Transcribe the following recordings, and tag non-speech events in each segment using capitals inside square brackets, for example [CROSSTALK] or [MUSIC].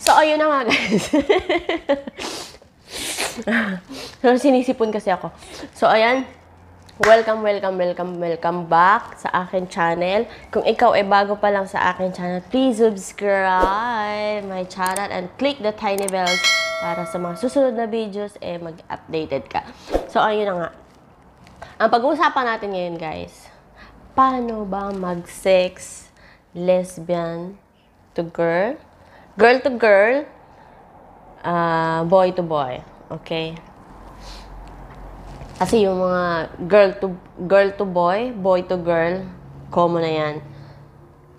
So, ayun na nga, guys. so, sinisipon kasi ako. So, ayan. Welcome, welcome, welcome, welcome back sa akin channel. Kung ikaw ay bago pa lang sa akin channel, please subscribe my channel and click the tiny bell para sa mga susunod na videos, eh, mag-updated ka. So, ayun na nga. Ang pag-uusapan natin ngayon, guys, paano ba mag-sex lesbian to girl? girl to girl, uh, boy to boy. Okay? Kasi yung mga girl to girl to boy, boy to girl, common na 'yan.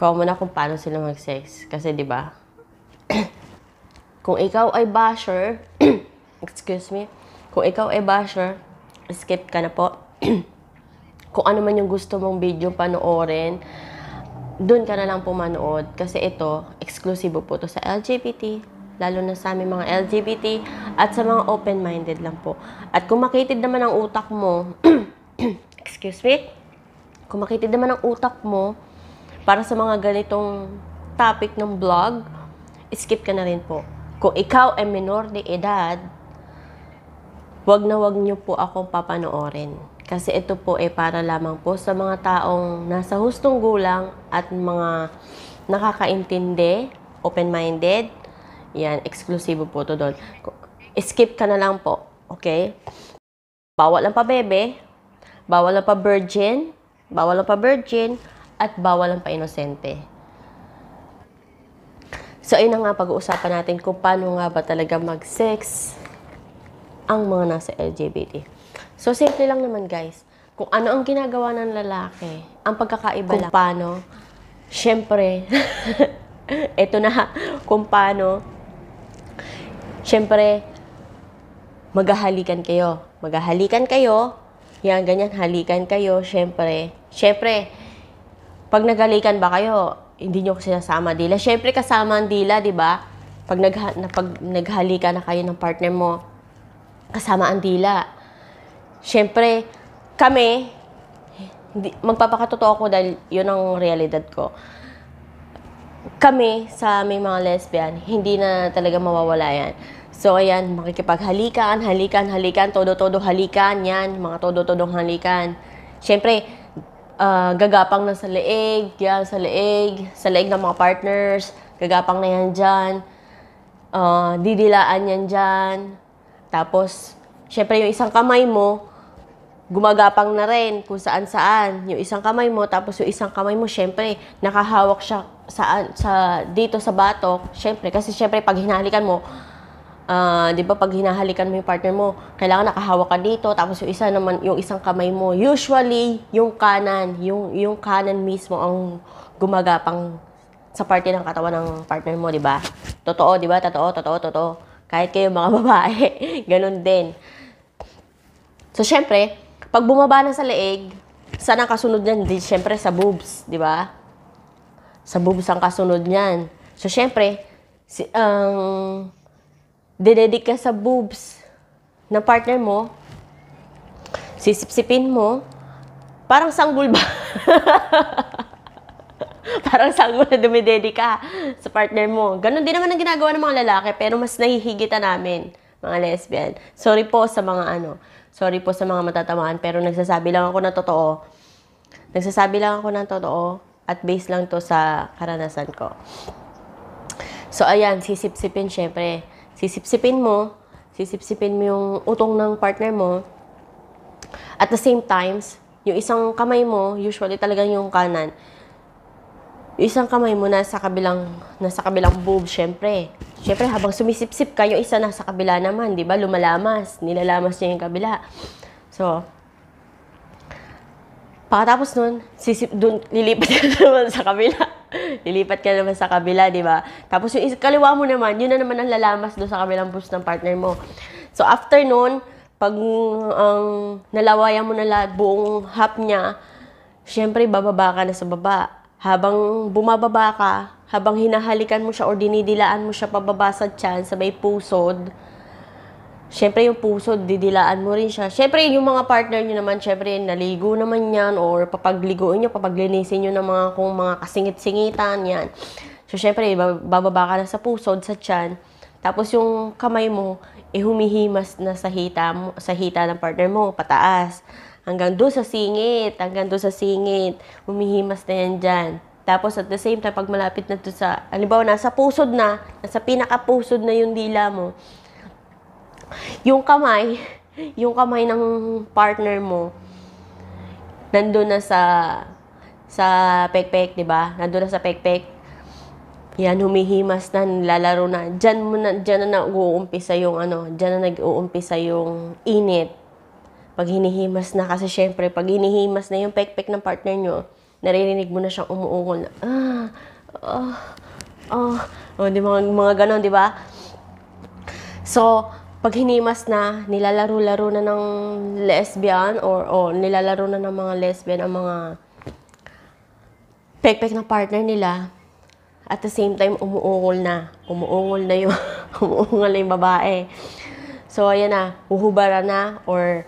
Common na kung paano sila mag-sex kasi 'di ba? [CLEARS THROAT] kung ikaw ay basher, [CLEARS THROAT] excuse me, kung ikaw ay basher, skip ka na po. [CLEARS THROAT] kung ano man yung gusto mong video panoorin, doon ka na lang po manood kasi ito, eksklusibo po to sa LGBT, lalo na sa aming mga LGBT at sa mga open-minded lang po. At kung makitid naman ang utak mo, [CLEARS THROAT] excuse me, kung makitid naman ang utak mo para sa mga ganitong topic ng vlog, skip ka na rin po. Kung ikaw ay minor de edad, wag na wag niyo po akong papanoorin. Kasi ito po ay para lamang po sa mga taong nasa hustong gulang at mga nakakaintindi, open-minded. Yan, eksklusibo po to doon. Skip ka na lang po, okay? Bawal ang bebe, bawal ang pa-virgin, bawal ang pa-virgin, at bawal ang pa-inosente. So, ayun na nga pag-uusapan natin kung paano nga ba talaga mag-sex ang mga nasa LGBT. So, simple lang naman, guys. Kung ano ang ginagawa ng lalaki, ang pagkakaiba kung lang. paano, syempre, [LAUGHS] eto na, kung paano, syempre, maghahalikan kayo. Maghahalikan kayo, yan, ganyan, halikan kayo, syempre. Syempre, pag naghalikan ba kayo, hindi nyo sinasama dila. Syempre, kasama ang dila, di ba? Pag, nag, pag naghalikan na kayo ng partner mo, kasama ang dila syempre, kami, hindi, magpapakatotoo ako dahil yun ang realidad ko. Kami sa aming mga lesbian, hindi na talaga mawawala yan. So, ayan, makikipaghalikan, halikan, halikan, todo-todo halikan, yan, mga todo-todong halikan. Siyempre, uh, gagapang na sa leeg, yan, sa leeg, sa leeg ng mga partners, gagapang na yan dyan, uh, didilaan yan dyan. Tapos, siyempre, yung isang kamay mo, gumagapang na rin kung saan saan. Yung isang kamay mo, tapos yung isang kamay mo, syempre, nakahawak siya sa, sa, dito sa batok. Syempre, kasi syempre, pag hinahalikan mo, uh, 'di ba pag hinahalikan mo yung partner mo, kailangan nakahawak ka dito tapos yung isa naman yung isang kamay mo. Usually, yung kanan, yung yung kanan mismo ang gumagapang sa parte ng katawan ng partner mo, 'di ba? Totoo, 'di ba? Totoo, totoo, totoo. Kahit kayo mga [LAUGHS] babae, ganun din. So syempre, pag bumaba na sa leeg, saan ang kasunod niyan? Di, syempre, sa boobs, di ba? Sa boobs ang kasunod niyan. So, syempre, si, um, dinedik ka sa boobs ng partner mo, sisipsipin mo, parang sanggol ba? [LAUGHS] parang sanggol na dumidedi ka sa partner mo. Ganon din naman ang ginagawa ng mga lalaki, pero mas nahihigitan namin, mga lesbian. Sorry po sa mga ano, Sorry po sa mga matatamaan, pero nagsasabi lang ako ng totoo. Nagsasabi lang ako ng totoo at based lang to sa karanasan ko. So, ayan, sisipsipin syempre. Sisipsipin mo, sisipsipin mo yung utong ng partner mo. At the same times, yung isang kamay mo, usually talaga yung kanan, yung isang kamay mo nasa kabilang, nasa kabilang boob, syempre. Siyempre, habang sumisipsip kayo, isa nasa kabila naman, di ba? Lumalamas, nilalamas niya yung kabila. So, pagkatapos nun, sisip, dun, lilipat [LAUGHS] ka naman sa kabila. lilipat ka naman sa kabila, di ba? Tapos yung kaliwa mo naman, yun na naman ang lalamas doon sa kabilang bus ng partner mo. So, after nun, pag ang um, nalawayan mo na lahat, buong hap niya, siyempre, bababa ka na sa baba habang bumababa ka, habang hinahalikan mo siya or dinidilaan mo siya pababa sa tiyan, sa may pusod, syempre yung pusod, didilaan mo rin siya. Syempre yung mga partner niyo naman, syempre naligo naman yan or papagligoin nyo, papaglinisin niyo ng mga kung mga kasingit-singitan, yan. So syempre, bababa ka na sa pusod, sa tiyan. Tapos yung kamay mo, eh humihimas na sa hita, mo, sa hita ng partner mo, pataas. Hanggang doon sa singit, hanggang doon sa singit. Humihimas na yan dyan. Tapos at the same time, pag malapit na to sa, halimbawa, nasa pusod na, nasa pinakapusod na yung dila mo, yung kamay, [LAUGHS] yung kamay ng partner mo, nandun na sa, sa pekpek, di ba? Nandun na sa pekpek. Yan, humihimas na, lalaro na. Diyan, mo na, diyan na nag-uumpisa yung ano, diyan na nag-uumpisa yung init pag hinihimas na kasi syempre pag hinihimas na yung pekpek ng partner nyo naririnig mo na siyang umuungol na ah ah, oh oh di mga mga ganon di ba so pag hinimas na nilalaro-laro na ng lesbian or oh, nilalaro na ng mga lesbian ang mga pekpek ng partner nila at the same time umuungol na umuungol na yung [LAUGHS] umuungol na yung babae so ayan na uhubara na or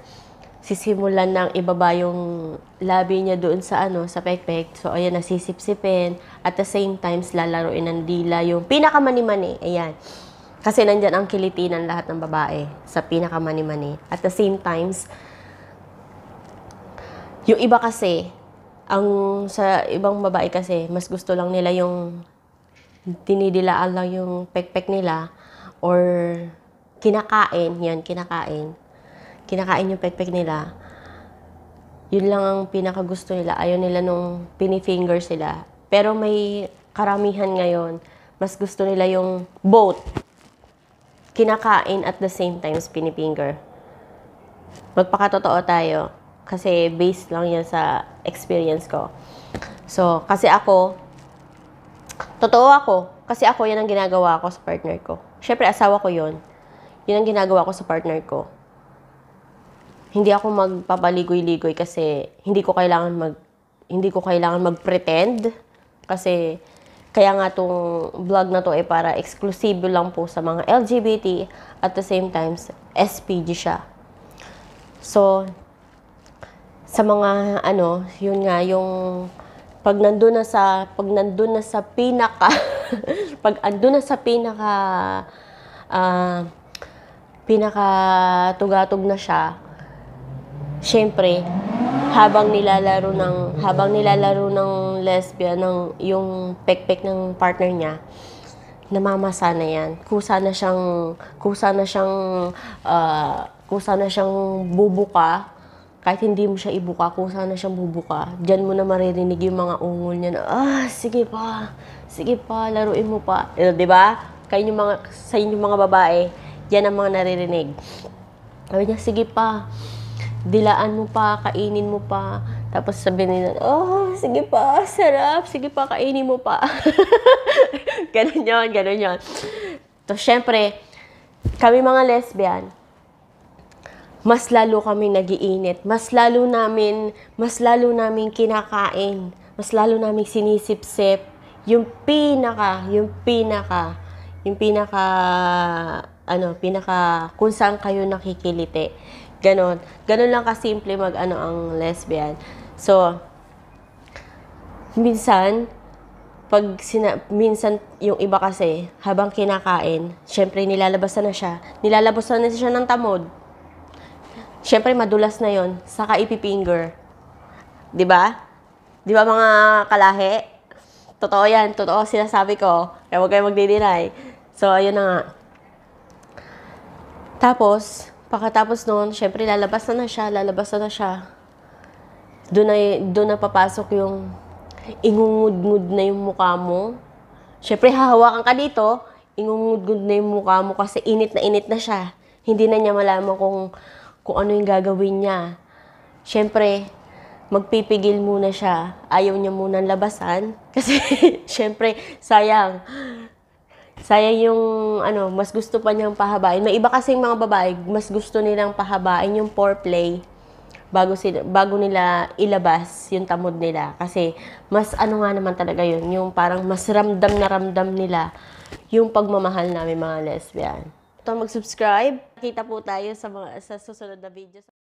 sisimulan ng ibaba yung labi niya doon sa ano sa pekpek. So ayan nasisipsipin at the same times lalaruin ng dila yung pinakamani-mani. Ayan. Kasi nandiyan ang kilitinan lahat ng babae sa pinakamani-mani. At the same times yung iba kasi ang sa ibang babae kasi mas gusto lang nila yung dinidilaan lang yung pekpek nila or kinakain, yan, kinakain kinakain yung pekpek nila, yun lang ang pinakagusto nila. Ayaw nila nung pinifinger sila. Pero may karamihan ngayon, mas gusto nila yung both. Kinakain at the same time pinifinger. Magpakatotoo tayo. Kasi based lang yan sa experience ko. So, kasi ako, totoo ako. Kasi ako, yan ang ginagawa ko sa partner ko. Siyempre, asawa ko yon Yun ang ginagawa ko sa partner ko hindi ako magpapaligoy-ligoy kasi hindi ko kailangan mag hindi ko kailangan magpretend kasi kaya nga tong vlog na to ay eh para exclusive lang po sa mga LGBT at the same time SPG siya. So sa mga ano, yun nga yung pag nandun na sa pag nandun na sa pinaka [LAUGHS] pag andun na sa pinaka uh, ah, pinaka tugatog na siya, syempre, habang nilalaro ng habang nilalaro ng lesbian ng yung pekpek ng partner niya, namamasa na yan. Kusa na siyang kusa na siyang uh, kusa na siyang bubuka kahit hindi mo siya ibuka, kusa na siyang bubuka, diyan mo na maririnig yung mga ungol niya na, ah, sige pa, sige pa, laruin mo pa. Eh, di ba? Kayo yung mga, sa inyong mga babae, yan ang mga naririnig. Sabi niya, sige pa, dilaan mo pa, kainin mo pa. Tapos sabi nila, oh, sige pa, sarap, sige pa, kainin mo pa. [LAUGHS] ganun yun, ganun yun. So, syempre, kami mga lesbian, mas lalo kami nagiinit. Mas lalo namin, mas lalo namin kinakain. Mas lalo namin sinisipsip. Yung pinaka, yung pinaka, yung pinaka, ano, pinaka, kung saan kayo nakikiliti. Ganon. Ganon lang kasimple mag-ano ang lesbian. So, minsan, pag sina, minsan yung iba kasi, habang kinakain, syempre nilalabasan na siya. Nilalabasan na siya ng tamod. Syempre madulas na yon Saka ipipinger. ba diba? ba mga kalahe? Totoo yan. Totoo sinasabi ko. Kaya huwag kayo magdidinay. So, ayun na nga. Tapos, Pagkatapos noon, syempre lalabas na na siya, lalabas na na siya. Doon na, doon na papasok yung ingungudngud na yung mukha mo. Syempre hahawakan ka dito, ingungudngud na yung mukha mo kasi init na init na siya. Hindi na niya malaman kung, kung ano yung gagawin niya. Syempre, magpipigil muna siya. Ayaw niya munang labasan. [LAUGHS] Kasi, syempre, sayang. Sayang yung ano, mas gusto pa niyang pahabain. May iba kasing mga babae, mas gusto nilang pahabain yung foreplay bago sila bago nila ilabas yung tamod nila kasi mas ano nga naman talaga yun yung parang mas ramdam na ramdam nila yung pagmamahal namin mga lesbian. Ito mag-subscribe. Kita po tayo sa mga sa susunod na videos.